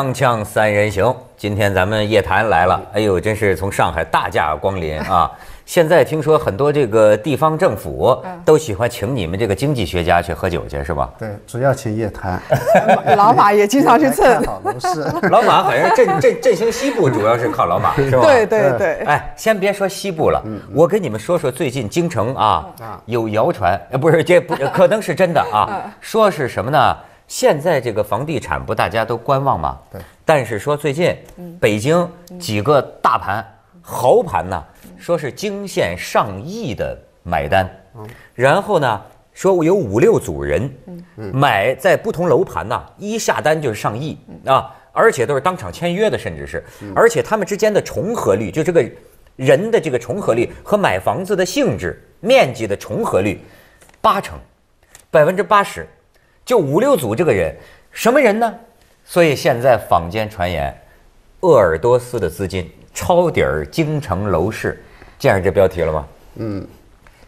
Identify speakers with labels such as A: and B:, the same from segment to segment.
A: 锵锵三人行，今天咱们夜谈来了。哎呦，真是从上海大驾光临啊！现在听说很多这个地方政府都喜欢请你们这个经济学家去喝酒去，是吧？
B: 对，主要去夜谈。
C: 老马也经常去蹭。老马好像振振
A: 振兴西部，主要是靠老马，是吧？对对对。哎，先别说西部了，我跟你们说说最近京城啊，有谣传，不是这不可能是真的啊，说是什么呢？现在这个房地产不大家都观望吗？对。但是说最近，北京几个大盘豪盘呢，说是惊现上亿的买单。嗯。然后呢，说有五六组人，嗯买在不同楼盘呢，一下单就是上亿啊，而且都是当场签约的，甚至是，而且他们之间的重合率，就这个人的这个重合率和买房子的性质、面积的重合率，八成，百分之八十。就五六组这个人，什么人呢？所以现在坊间传言，鄂尔多斯的资金抄底儿京城楼市，见着这标题了吗？嗯，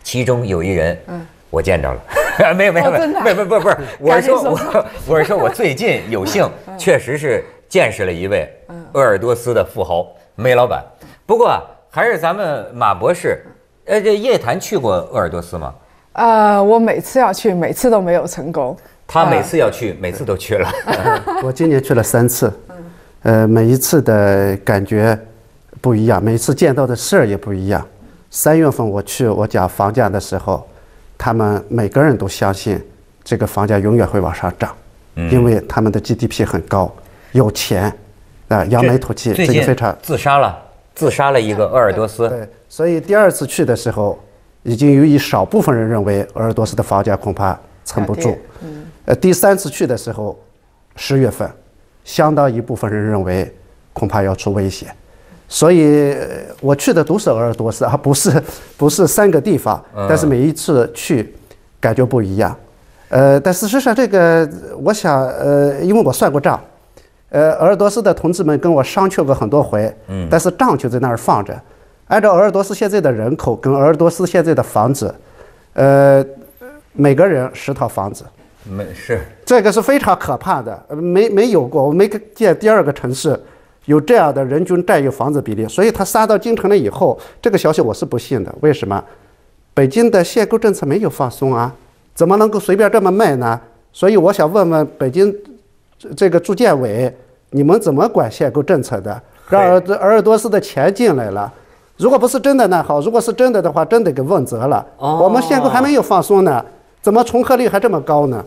A: 其中有一人，嗯，我见着了，没有没有没有没有不是不是，我是说我 我是说我最近有幸确实是见识了一位，鄂尔多斯的富豪煤老板，不过还是咱们马博士，呃，这叶檀去过鄂尔多斯吗？
C: 啊，我每次要去，每次都没有成功。他每
A: 次要去，每次都去了。
B: 我今年去了三次，呃，每一次的感觉不一样，每次见到的事儿也不一样。三月份我去我讲房价的时候，他们每个人都相信这个房价永远会往上涨，因为他们的 GDP 很高，有钱啊，扬眉吐气，自己非常。
A: 自杀了，自杀了一个鄂尔多斯。对，
B: 所以第二次去的时候，已经有一少部分人认为鄂尔多斯的房价恐怕。撑不住，呃，第三次去的时候，十月份，相当一部分人认为恐怕要出危险，所以我去的都是鄂尔多斯，而不是不是三个地方，但是每一次去感觉不一样，呃，但事实上这个，我想，呃，因为我算过账，呃，鄂尔多斯的同志们跟我商榷过很多回，嗯，但是账就在那儿放着，按照鄂尔多斯现在的人口跟鄂尔多斯现在的房子，呃。每个人十套房子，没是这个是非常可怕的，没没有过，我没见第二个城市有这样的人均占有房子比例。所以他杀到京城了以后，这个消息我是不信的。为什么？北京的限购政策没有放松啊？怎么能够随便这么卖呢？所以我想问问北京这个住建委，你们怎么管限购政策的？让尔尔尔多斯的钱进来了，如果不是真的那好，如果是真的的话，真的给问责了。哦，我们限购还没有放松呢。怎么重合率还这么高呢？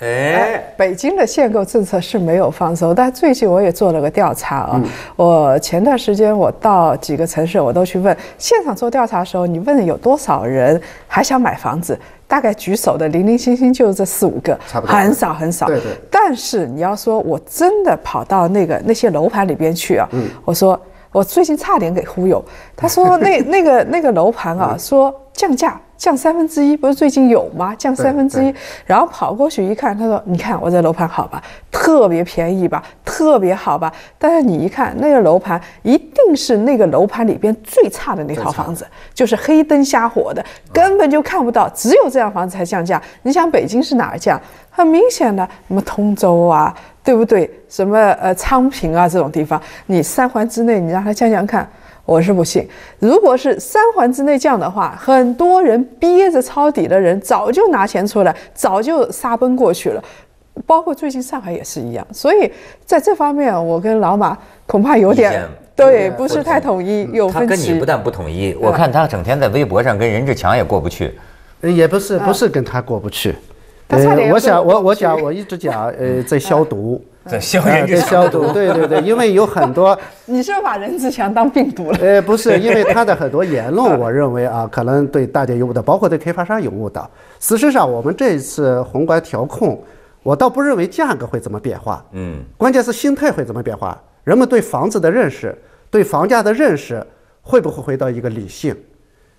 C: 哎，北京的限购政策是没有放松，但最近我也做了个调查啊。我前段时间我到几个城市，我都去问现场做调查的时候，你问有多少人还想买房子，大概举手的零零星星就这四五个，很少很少。对对。但是你要说我真的跑到那个那些楼盘里边去啊，嗯，我说我最近差点给忽悠，他说那 那个那个楼盘啊，说降价。降三分之一不是最近有吗？降三分之一，然后跑过去一看，他说：“你看我这楼盘好吧，特别便宜吧，特别好吧。”但是你一看那个楼盘，一定是那个楼盘里边最差的那套房子，就是黑灯瞎火的，根本就看不到。只有这样房子才降价。你想北京是哪儿降？很明显的，什么通州啊，对不对？什么呃昌平啊这种地方，你三环之内，你让他降降看。我是不信，如果是三环之内降的话，很多人憋着抄底的人早就拿钱出来，早就杀奔过去了。包括最近上海也是一样，所以在这方面，我跟老马恐怕有点对，
A: 不
B: 是太统一，有分歧。他跟你不
A: 但不统一，我看他整天在微博上跟任志强也过不
B: 去。也不是，不是跟他过不去。他差点。我想，我我讲，我一直讲，呃，在消毒。在消在消毒，对对对，因为有很多。你是把任
C: 志强当病毒了？呃，
B: 不是，因为他的很多言论，我认为啊，可能对大家有误导，包括对开发商有误导。事实上，我们这一次宏观调控，我倒不认为价格会怎么变化。嗯，关键是心态会怎么变化？人们对房子的认识，对房价的认识，会不会回到一个理性？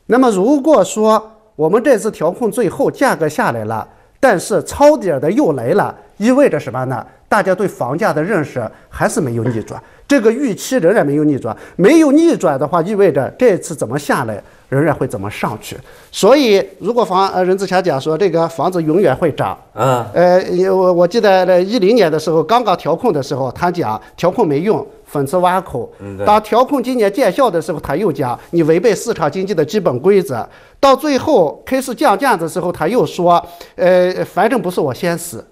B: 那么，如果说我们这次调控最后价格下来了，但是抄底的又来了，意味着什么呢？大家对房价的认识还是没有逆转，这个预期仍然没有逆转。没有逆转的话，意味着这次怎么下来，仍然会怎么上去。所以，如果房呃任志强讲说这个房子永远会涨，嗯，呃，我我记得一零年的时候刚刚调控的时候，他讲调控没用，讽刺挖苦。当调控今年见效的时候，他又讲你违背市场经济的基本规则。到最后开始降价的时候，他又说，呃，反正不是我先死。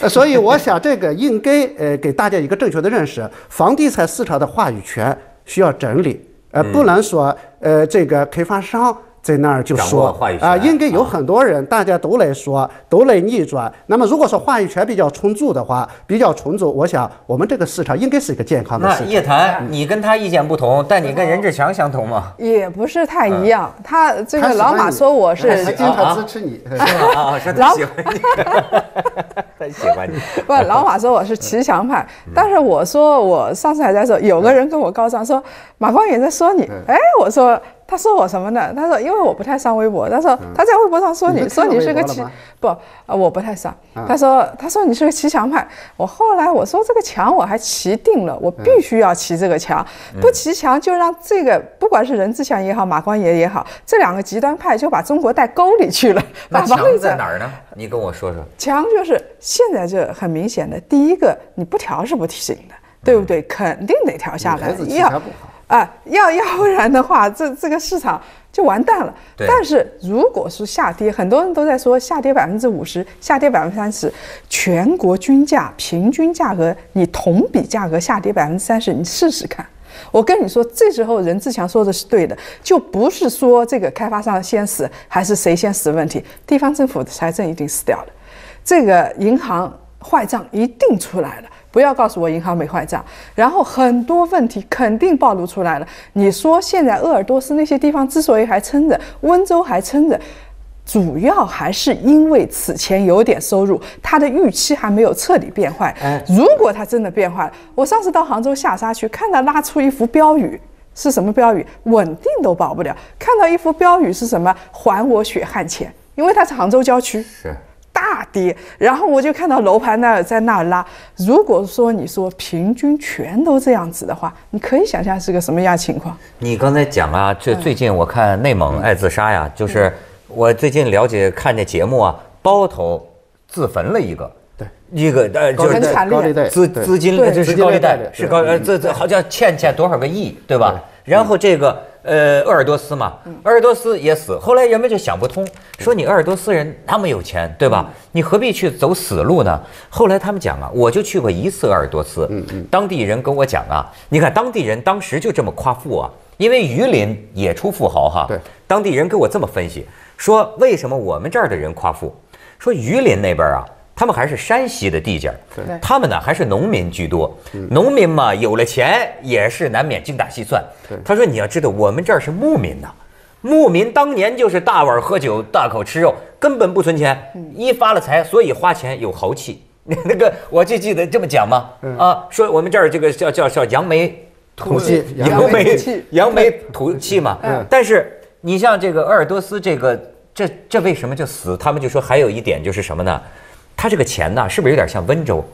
B: 呃，所以我想这个应该呃给大家一个正确的认识，房地产市场的话语权需要整理，呃，不能说呃这个开发商。在那儿就说啊，应该有很多人，大家都来说，都来逆转。那么，如果说话语权比较充足的话，比较充足，我想我们这个市场应该是一个健康的市场。叶
A: 檀，你跟他意见不同，但你跟任志强相同吗？
C: 也不是太一样。他这个老马说我是，经常支持
B: 你，是吧？老马喜欢你，喜欢你。
C: 不，老马说我是骑墙派，但是我说我上次还在说，有个人跟我告状说马光远在说你。哎，我说。他说我什么呢？他说，因为我不太上微博。他说他在微博上说你说你是个骑不啊？我不太上。他说他说你是个骑墙派。我后来我说这个墙我还骑定了，我必须要骑这个墙。不骑墙就让这个不管是人志强也好，马光爷也好，这两个极端派就把中国带沟里去了。那墙在哪
A: 儿呢？你跟我说说。
C: 墙就是现在这很明显的，第一个你不调是不行的，对不对？肯定得调下来。孩子不好。啊，要 要不然的话，这这个市场就完蛋了。但是，如果是下跌，很多人都在说下跌百分之五十，下跌百分之三十，全国均价平均价格，你同比价格下跌百分之三十，你试试看。我跟你说，这时候任志强说的是对的，就不是说这个开发商先死，还是谁先死问题，地方政府的财政已经死掉了，这个银行坏账一定出来了。不要告诉我银行没坏账，然后很多问题肯定暴露出来了。你说现在鄂尔多斯那些地方之所以还撑着，温州还撑着，主要还是因为此前有点收入，他的预期还没有彻底变坏。如果他真的变坏，了，我上次到杭州下沙去看，到拉出一幅标语是什么标语？稳定都保不了。看到一幅标语是什么？还我血汗钱，因为它是杭州郊区。是。大跌，然后我就看到楼盘那儿在那儿拉。如果说你说平均全都这样子的话，你可以想象是个什么样情况？
A: 你刚才讲啊，最最近我看内蒙爱自杀呀，就是我最近了解看这节目啊，包头自焚了一个，对，一个呃就是高利贷资资金就是高利贷是高呃这这好像欠欠多少个亿对吧？然后这个。呃，鄂尔多斯嘛，鄂尔多斯也死。后来人们就想不通，说你鄂尔多斯人那么有钱，对吧？你何必去走死路呢？后来他们讲啊，我就去过一次鄂尔多斯，当地人跟我讲啊，你看当地人当时就这么夸富啊，因为榆林也出富豪哈，对，当地人给我这么分析，说为什么我们这儿的人夸富，说榆林那边啊。他们还是山西的地界儿，他们呢还是农民居多，农民嘛有了钱也是难免精打细算。他说：“你要知道，我们这儿是牧民呐，牧民当年就是大碗喝酒，大口吃肉，根本不存钱。一发了财，所以花钱有豪气。那个我就记得这么讲嘛，啊，说我们这儿这个叫叫叫扬眉吐气，扬眉气，扬眉吐气嘛。但是你像这个鄂尔多斯这个，这这为什么就死？他们就说还有一点就是什么呢？”他这个钱呢，是不是有点像温州，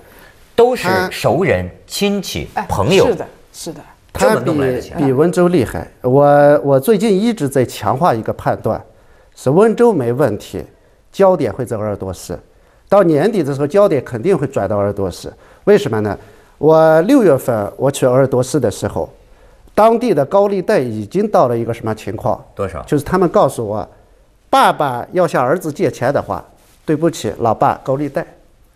C: 都是
B: 熟人、亲戚、朋友。是的，
C: 是的。他比比
B: 温州厉害。我我最近一直在强化一个判断，是温州没问题，焦点会在鄂尔多斯。到年底的时候，焦点肯定会转到鄂尔多斯。为什么呢？我六月份我去鄂尔多斯的时候，当地的高利贷已经到了一个什么情况？多少？就是他们告诉我，爸爸要向儿子借钱的话。对不起，老爸，高利贷，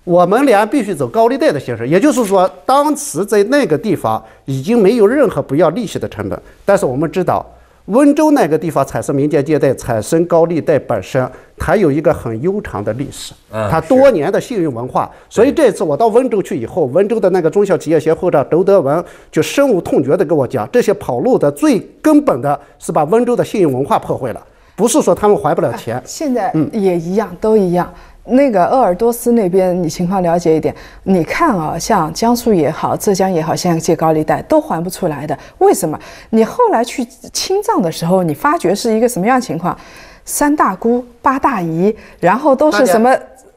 B: 我们俩必须走高利贷的形式。也就是说，当时在那个地方已经没有任何不要利息的成本。但是我们知道，温州那个地方产生民间借贷、产生高利贷本身，它有一个很悠长的历史，它多年的信用文化。所以这次我到温州去以后，温州的那个中小企业协会会长周德文就深恶痛绝地跟我讲，这些跑路的最根本的是把温州的信用文化破坏了。不是说他们还不了钱，现
C: 在也一样，都一样。那个鄂尔多斯那边你情况了解一点，你看啊，像江苏也好，浙江也好，现在借高利贷都还不出来的。为什么？你后来去清账的时候，你发觉是一个什么样情况？三大姑八大姨，然后都是什么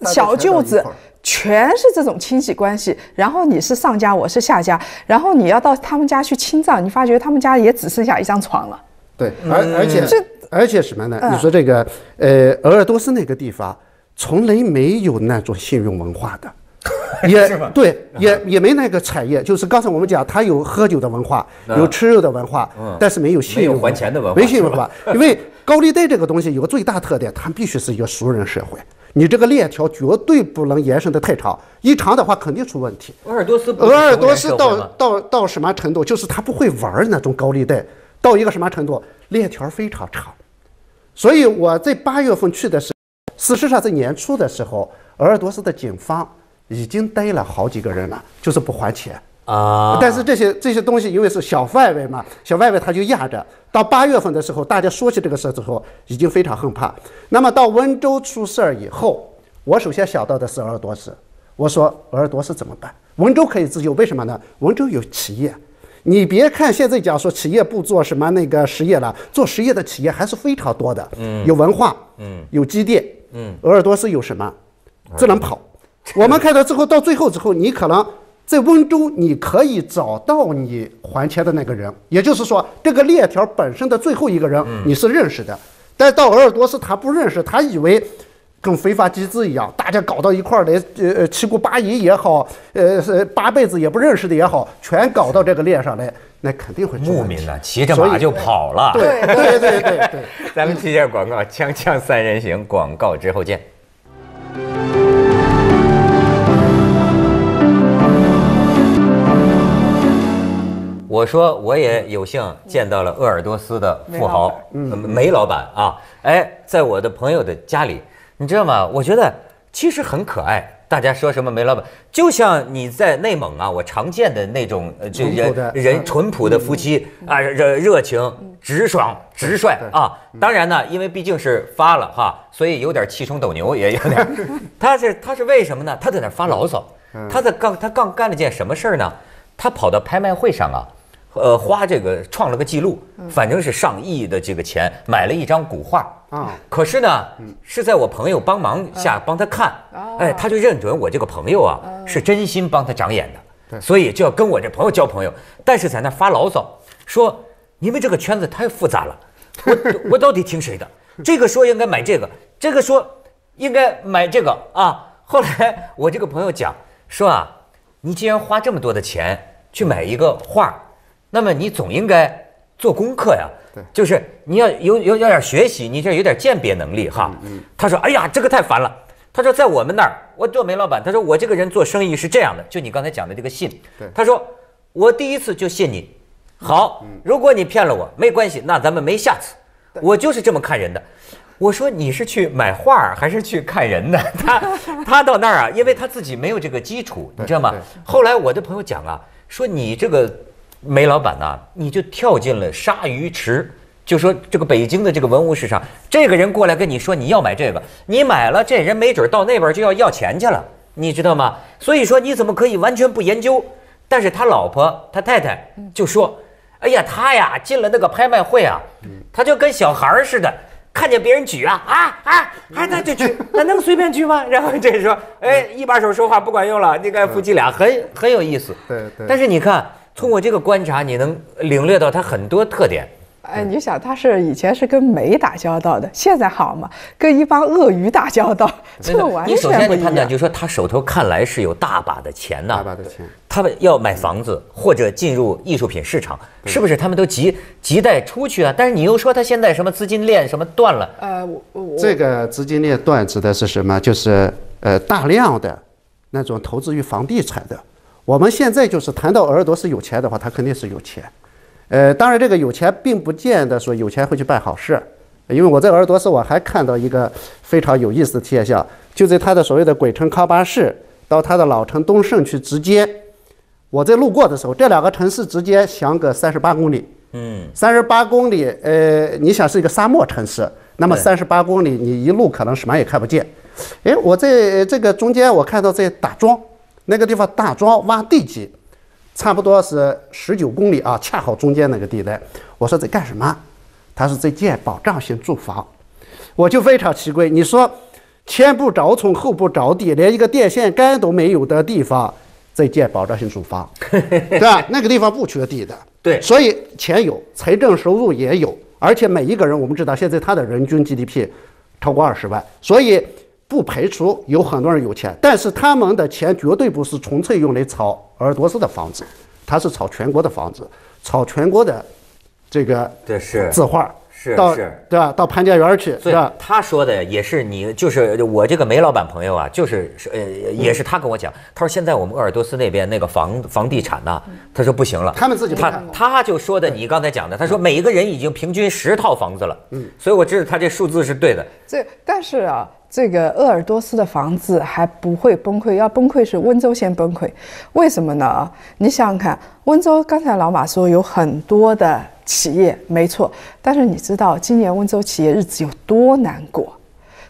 C: 小舅子，全是这种亲戚关系。然后你是上家，我是下家。然后你要到他们家去清账，你发觉他们家也只剩下一张床了。
B: 对，而而且这。而且什么呢？你说这个，呃，鄂尔多斯那个地方从来没有那种信用文化的，也对，也也没那个产业。就是刚才我们讲，他有喝酒的文化，有吃肉的文化，但是没有信用，没还钱的文化，没信用文化。因为高利贷这个东西有个最大特点，它必须是一个熟人社会，你这个链条绝对不能延伸的太长，一长的话肯定出问题。鄂
A: 尔多斯，鄂尔多斯到
B: 到到什么程度？就是他不会玩那种高利贷，到一个什么程度，链条非常长。所以我在八月份去的时候，事实上在年初的时候，鄂尔多斯的警方已经逮了好几个人了，就是不还钱啊。但是这些这些东西因为是小范围嘛，小范围他就压着。到八月份的时候，大家说起这个事之后，已经非常害怕。那么到温州出事儿以后，我首先想到的是鄂尔多斯，我说鄂尔多斯怎么办？温州可以自救，为什么呢？温州有企业。你别看现在讲说企业不做什么那个实业了，做实业的企业还是非常多的。嗯，有文化，嗯，有积淀，嗯，鄂尔多斯有什么？只能跑。我们看到之后，到最后之后，你可能在温州，你可以找到你还钱的那个人，也就是说，这个链条本身的最后一个人，你是认识的。但到鄂尔多斯，他不认识，他以为。跟非法集资一样，大家搞到一块儿来，呃，七姑八姨也好，呃，是八辈子也不认识的也好，全搞到这个链上来，那肯定会。牧民呢，
A: 骑着马就跑了。对对对对对。咱们一下广告，锵锵三人行，广告之后见。我说我也有幸见到了鄂尔多斯的富豪，嗯，老板啊，哎，在我的朋友的家里。你知道吗？我觉得其实很可爱。大家说什么梅老板，就像你在内蒙啊，我常见的那种呃，人淳朴的夫妻啊，热热情、直爽、直率啊。当然呢，因为毕竟是发了哈，所以有点气冲斗牛，也有点。他是他是为什么呢？他在那儿发牢骚，他在刚他刚干了件什么事儿呢？他跑到拍卖会上啊，呃，花这个创了个记录，反正是上亿的这个钱买了一张古画。可是呢，是在我朋友帮忙下帮他看，哎，他就认准我这个朋友啊，是真心帮他长眼的，所以就要跟我这朋友交朋友。但是在那发牢骚，说你们这个圈子太复杂了，我我到底听谁的？这个说应该买这个，这个说应该买这个啊。后来我这个朋友讲说啊，你既然花这么多的钱去买一个画，那么你总应该做功课呀。就是你要有有有点学习，你这有点鉴别能力哈。嗯，他说：“哎呀，这个太烦了。”他说：“在我们那儿，我做煤老板。”他说：“我这个人做生意是这样的，就你刚才讲的这个信。”对，他说：“我第一次就信你，好，如果你骗了我没关系，那咱们没下次。”我就是这么看人的。我说：“你是去买画还是去看人呢？” 他他到那儿啊，因为他自己没有这个基础，你知道吗？后来我的朋友讲啊，说你这个。煤老板呐，你就跳进了鲨鱼池，就说这个北京的这个文物市场，这个人过来跟你说你要买这个，你买了，这人没准到那边就要要钱去了，你知道吗？所以说你怎么可以完全不研究？但是他老婆他太太就说，哎呀，他呀进了那个拍卖会啊，他就跟小孩似的，看见别人举啊啊啊，哎那就举，那能随便举吗？然后这说，哎，一把手说话不管用了，那个夫妻俩很很有意思，对对，但是你看。通过这个观察，你能领略到他很多特点。
C: 哎，你想，他是以前是跟煤打交道的，现在好嘛，跟一帮鳄鱼打交道，这玩。你首先会判
A: 断，就是说他手头看来是有大把的钱呐，大把的钱，他们要买房子或者进入艺术品市场，是不是他们都急急待出去啊？但是你又说他现在什么资金链什么断了？
C: 呃，我
B: 这个资金链断指的是什么？就是呃大量的那种投资于房地产的。我们现在就是谈到鄂尔多斯有钱的话，他肯定是有钱。呃，当然这个有钱并不见得说有钱会去办好事。因为我在鄂尔多斯我还看到一个非常有意思的现象，就在他的所谓的鬼城康巴什到他的老城东胜去直接，我在路过的时候，这两个城市直接相隔三十八公里。嗯，三十八公里，呃，你想是一个沙漠城市，那么三十八公里你一路可能什么也看不见。哎，我在这个中间我看到在打桩。那个地方大庄挖地基，差不多是十九公里啊，恰好中间那个地带。我说在干什么？他说在建保障性住房。我就非常奇怪，你说前不着村后不着地，连一个电线杆都没有的地方，在建保障性住房，对吧？那个地方不缺地的，对，所以钱有，财政收入也有，而且每一个人，我们知道现在他的人均 GDP 超过二十万，所以。不排除有很多人有钱，但是他们的钱绝对不是纯粹用来炒鄂尔多斯的房子，他是炒全国的房子，炒全国的这个，这是字画，是到对吧？到潘家园去，对吧？
A: 他说的也是你，就是我这个煤老板朋友啊，就是呃，也是他跟我讲，他说现在我们鄂尔多斯那边那个房房地产呢，他说不行了，他们自己他他就说的你刚才讲的，他说每一个人已经平均十套房子了，嗯，所以我知道他这数字是对的，
C: 这但是啊。这个鄂尔多斯的房子还不会崩溃，要崩溃是温州先崩溃。为什么呢？啊，你想想看，温州刚才老马说有很多的企业，没错，但是你知道今年温州企业日子有多难过？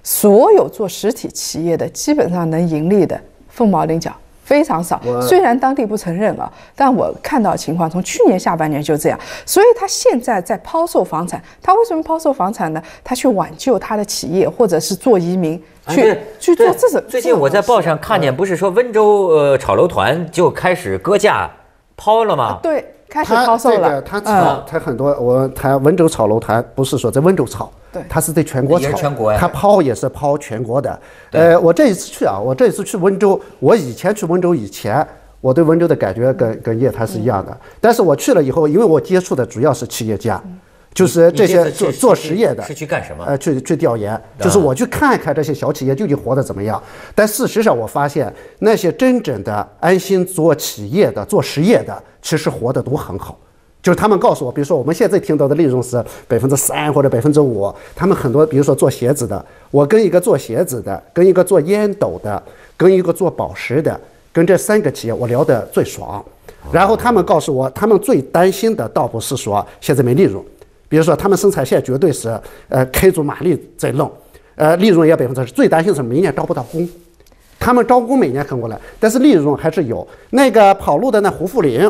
C: 所有做实体企业的基本上能盈利的凤毛麟角。非常少，虽然当地不承认啊，但我看到情况，从去年下半年就这样，所以他现在在抛售房产。他为什么抛售房产呢？他去挽救他的企业，或者是做移民，去去做这种。最近我在报上
A: 看见，不是说温州呃炒楼团就开始割价抛了吗？
C: 对。开始抛售了。他炒，
B: 他很多。我谈温州炒楼他不是说在温州炒，他是在全国炒。全国他抛也是抛全国的。呃，我这一次去啊，我这一次去温州，我以前去温州以前，我对温州的感觉跟跟业态是一样的。但是我去了以后，因为我接触的主要是企业家。就是这些做做实业的是去干什么？呃，去去调研，就是我去看一看这些小企业究竟活得怎么样。但事实上，我发现那些真正的安心做企业的、做实业的，其实活得都很好。就是他们告诉我，比如说我们现在听到的利润是百分之三或者百分之五，他们很多，比如说做鞋子的，我跟一个做鞋子的，跟一个做烟斗的，跟一个做宝石的，跟这三个企业我聊的最爽。然后他们告诉我，他们最担心的倒不是说现在没利润。比如说，他们生产线绝对是呃开足马力在弄，呃，利润也百分之十。最担心是明年招不到工，他们招工每年很过来，但是利润还是有。那个跑路的那胡福林，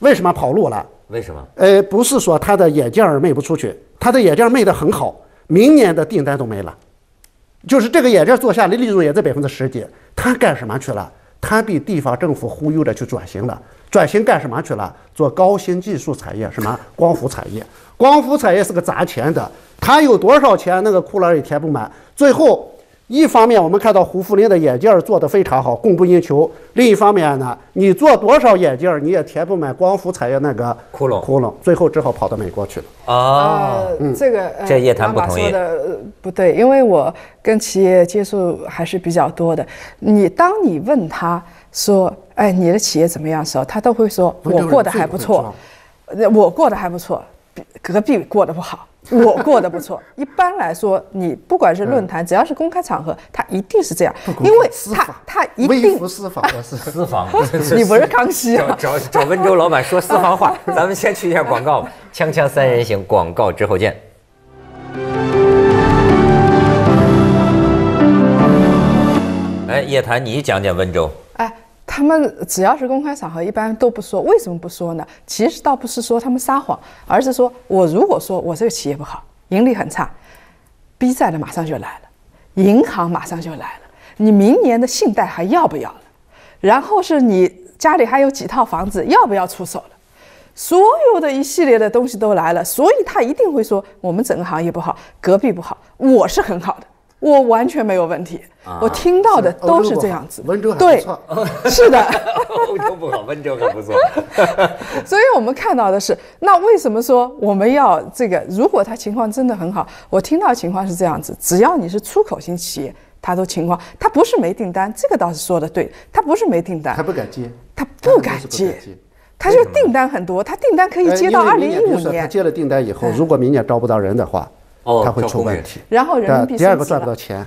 B: 为什么跑路了？为什么？呃，不是说他的眼镜卖不出去，他的眼镜卖的很好，明年的订单都没了，就是这个眼镜做下来利润也在百分之十几。他干什么去了？他被地方政府忽悠着去转型了。转型干什么去了？做高新技术产业，什么光伏产业？光伏产业是个砸钱的，他有多少钱，那个窟窿也填不满。最后。一方面，我们看到胡福林的眼镜儿做的非常好，供不应求；另一方面呢，你做多少眼镜儿，你也填不满光伏产业那个窟窿，窟窿，最后只好跑到美国去了。
C: 哦，这个这叶檀不同意。不
B: 对，因为我跟
C: 企业接触还是比较多的。你当你问他说：“哎，你的企业怎么样？”时候，他都会说：“我过得还不错。”那我过得还不错，隔壁过得不好。我过得不错。一般来说，你不管是论坛，只要是公开场合，他一定是这样，因为他他一定。不是私访是 私房，你不是
A: 康熙啊？找找温州老板说私房话。咱们先去一下广告吧，《锵锵三人行》广告之后见。哎，叶檀，你讲讲温州。
C: 他们只要是公开场合，一般都不说。为什么不说呢？其实倒不是说他们撒谎，而是说我如果说我这个企业不好，盈利很差，逼债的马上就来了，银行马上就来了，你明年的信贷还要不要了？然后是你家里还有几套房子要不要出手了？所有的一系列的东西都来了，所以他一定会说我们整个行业不好，隔壁不好，我是很好的。我完全没有问题，我听到的都是这样子。温州还不错，是的，
A: 温州不好，温州可不错。
C: 所以我们看到的是，那为什么说我们要这个？如果他情况真的很好，我听到情况是这样子，只要你是出口型企业，他都情况，他不是没订单，这个倒是说的对，他不是没订单，他不敢接，他不敢接，他就订单很多，他订单可以接到二零一五年。
B: 他接了订单以后，如果明年招不到人的话。他会出问题，然后人民币赚不到钱。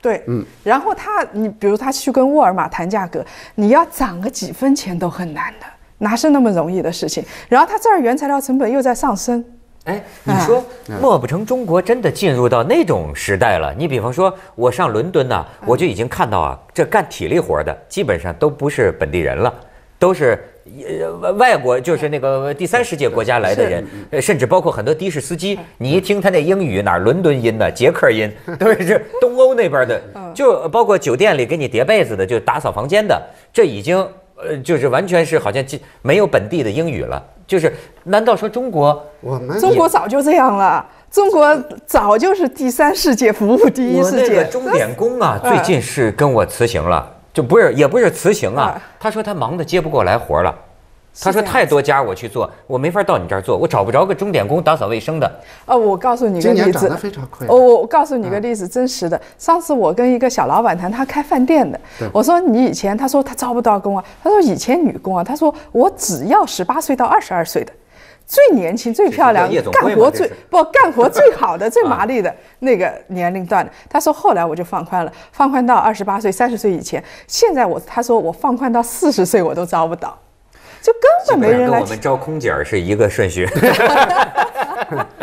B: 对，嗯，
C: 然后他，你比如他去跟沃尔玛谈价格，你要涨个几分钱都很难的，哪是那么容易的事情？然后他这儿原材料成本又在上升。哎，
A: 你说，莫不成中国真的进入到那种时代了？你比方说，我上伦敦呢，我就已经看到啊，这干体力活的基本上都不是本地人了，都是。呃，外国就是那个第三世界国家来的人，呃，甚至包括很多的士司机，你一听他那英语哪伦敦音呢，捷克音，都是东欧那边的，就包括酒店里给你叠被子的，就打扫房间的，这已经呃，就是完全是好像没有本地的英语了。就是难道说中国？我们中国早
C: 就这样了，中国早就是第三世界服务第一世界。我那个钟
A: 点工啊，最近是跟我辞行了。就不是，也不是辞行啊。他说他忙的接不过来活了，他说太多家我去做，我没法到你这儿做，我找不着个钟点工打扫卫生的。
C: 哦，我告诉你个例子，非常我告诉你个例子，真实的。上次我跟一个小老板谈，他开饭店的。我说你以前，他说他招不到工啊。他说以前女工啊，他说我只要十八岁到二十二岁的。最年轻、最漂亮、干活最不干活最好的、最麻利的 那个年龄段的，他说后来我就放宽了，放宽到二十八岁、三十岁以前。现在我他说我放宽到四十岁，我都
B: 招不到，就根本没人来。跟我们
A: 招空姐是一个顺序，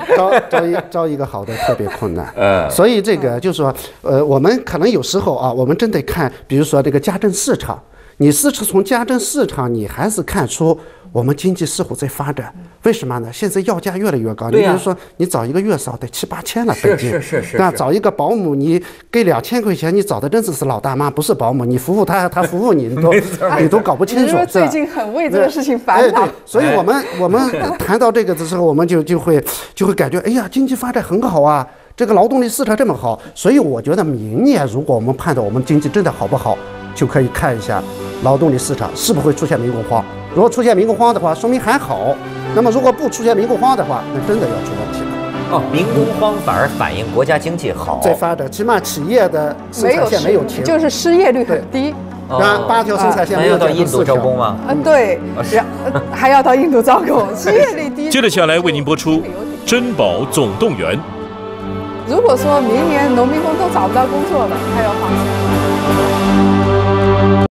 B: 招招一招一个好的特别困难。所以这个就是说，呃，我们可能有时候啊，我们真得看，比如说这个家政市场，你是从家政市场，你还是看出。我们经济似乎在发展，为什么呢？现在药价越来越高，你比如说，你找一个月嫂得七八千了，北京是是是是。那找一个保姆，你给两千块钱，你找的真的是老大妈，不是保姆，你服务她，她服务你，你都 你都搞不清楚。最近
C: 很为这个事情烦恼。所以我们我们
B: 谈到这个的时候，我们就就会就会感觉，哎呀，经济发展很好啊，这个劳动力市场这么好，所以我觉得明年如果我们判断我们经济真的好不好，就可以看一下劳动力市场是不是会出现民工荒。如果出现民工荒的话，说明还好；那么如果不出现民工荒的话，那真的要出问题了。
A: 哦，民工荒反而反映国家经济好。在
B: 发展，起码企业的生产线没有停，就是失业率很低。那八条生产线没有到印度招工吗？嗯，
C: 对，还要到印度招工，失业率低。
B: 接着下来为您播出《珍宝总动员》。
C: 如果说明年农民工都找不到工作了，还要放弃。